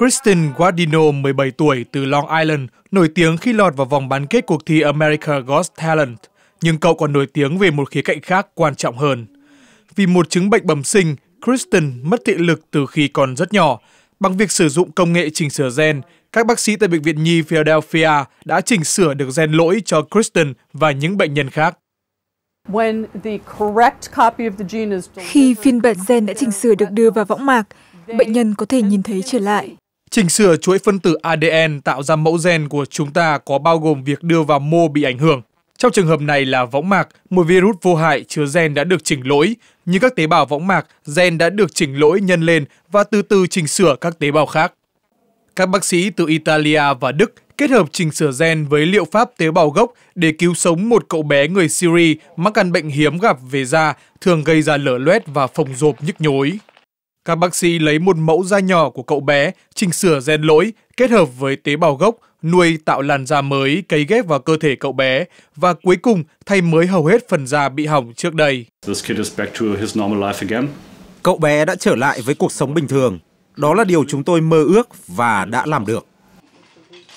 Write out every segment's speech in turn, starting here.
Kristen Guardino, 17 tuổi, từ Long Island, nổi tiếng khi lọt vào vòng bán kết cuộc thi America Got Talent. Nhưng cậu còn nổi tiếng về một khía cạnh khác quan trọng hơn. Vì một chứng bệnh bẩm sinh, Kristen mất thị lực từ khi còn rất nhỏ. Bằng việc sử dụng công nghệ chỉnh sửa gen, các bác sĩ tại Bệnh viện Nhi Philadelphia đã chỉnh sửa được gen lỗi cho Kristen và những bệnh nhân khác. Khi phiên bản gen đã chỉnh sửa được đưa vào võng mạc, bệnh nhân có thể nhìn thấy trở lại. Chỉnh sửa chuỗi phân tử ADN tạo ra mẫu gen của chúng ta có bao gồm việc đưa vào mô bị ảnh hưởng. Trong trường hợp này là võng mạc, một virus vô hại chứa gen đã được chỉnh lỗi. Như các tế bào võng mạc, gen đã được chỉnh lỗi nhân lên và từ từ chỉnh sửa các tế bào khác. Các bác sĩ từ Italia và Đức kết hợp chỉnh sửa gen với liệu pháp tế bào gốc để cứu sống một cậu bé người Syria mắc căn bệnh hiếm gặp về da, thường gây ra lở loét và phồng rộp nhức nhối. Các bác sĩ lấy một mẫu da nhỏ của cậu bé, chỉnh sửa gen lỗi, kết hợp với tế bào gốc, nuôi tạo làn da mới cấy ghép vào cơ thể cậu bé và cuối cùng thay mới hầu hết phần da bị hỏng trước đây. Cậu bé đã trở lại với cuộc sống bình thường. Đó là điều chúng tôi mơ ước và đã làm được.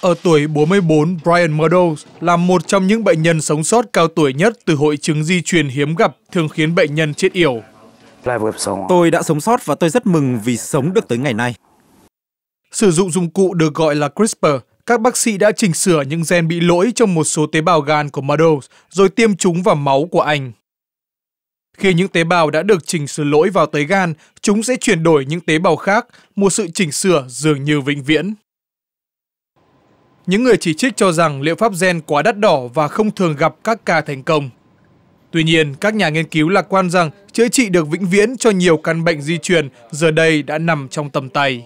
Ở tuổi 44, Brian Meadows là một trong những bệnh nhân sống sót cao tuổi nhất từ hội chứng di truyền hiếm gặp thường khiến bệnh nhân chết yểu. Tôi đã sống sót và tôi rất mừng vì sống được tới ngày nay. Sử dụng dụng cụ được gọi là CRISPR, các bác sĩ đã chỉnh sửa những gen bị lỗi trong một số tế bào gan của Meadows rồi tiêm chúng vào máu của anh. Khi những tế bào đã được chỉnh sửa lỗi vào tới gan, chúng sẽ chuyển đổi những tế bào khác, một sự chỉnh sửa dường như vĩnh viễn. Những người chỉ trích cho rằng liệu pháp gen quá đắt đỏ và không thường gặp các ca thành công. Tuy nhiên, các nhà nghiên cứu lạc quan rằng chữa trị được vĩnh viễn cho nhiều căn bệnh di truyền giờ đây đã nằm trong tầm tay.